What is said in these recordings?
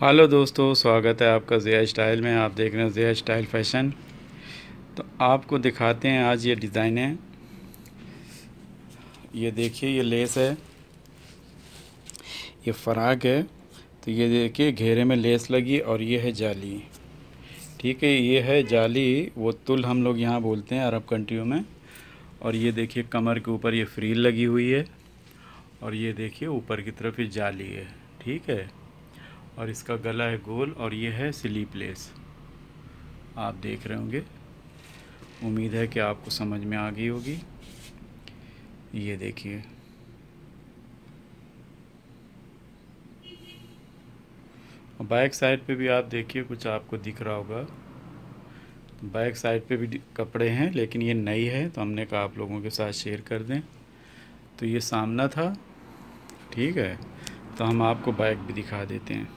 hello दोस्तों स्वागत है आपका ज़िया स्टाइल में आप देख रहे हैं ज़िया स्टाइल फैशन तो आपको दिखाते हैं आज ये डिज़ाइन है ये देखिए ये लेस है ये फ़्राक है तो ये देखिए घेरे में लेस लगी और ये है जाली ठीक है ये है जाली वो तुल हम लोग यहाँ बोलते हैं अरब कंट्रियों में और ये देखिए कमर के ऊपर ये फ्रील लगी हुई है और ये देखिए ऊपर की तरफ ये जाली है ठीक है और इसका गला है गोल और ये है स्लीप लेस आप देख रहे होंगे उम्मीद है कि आपको समझ में आ गई होगी ये देखिए बैक साइड पे भी आप देखिए कुछ आपको दिख रहा होगा बैक साइड पे भी कपड़े हैं लेकिन ये नई है तो हमने कहा आप लोगों के साथ शेयर कर दें तो ये सामना था ठीक है तो हम आपको बैक भी दिखा देते हैं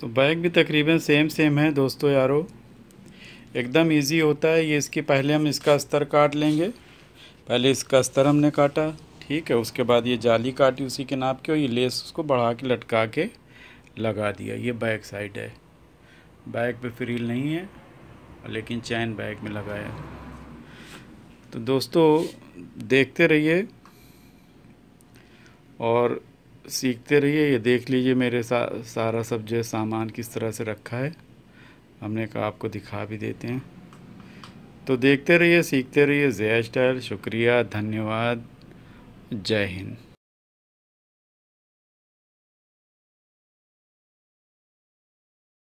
तो बैग भी तकरीबन सेम सेम है दोस्तों यारो एकदम इजी होता है ये इसकी पहले हम इसका स्तर काट लेंगे पहले इसका स्तर हमने काटा ठीक है उसके बाद ये जाली काटी उसी के नाप के और ये लेस उसको बढ़ा के लटका के लगा दिया ये बैक साइड है बैक पे फ्रील नहीं है लेकिन चैन बैग में लगाया तो दोस्तों देखते रहिए और सीखते रहिए ये देख लीजिए मेरे सा, सारा सब जो सामान किस तरह से रखा है हमने कहा आपको दिखा भी देते हैं तो देखते रहिए सीखते रहिए जया स्टाइल शुक्रिया धन्यवाद जय हिंद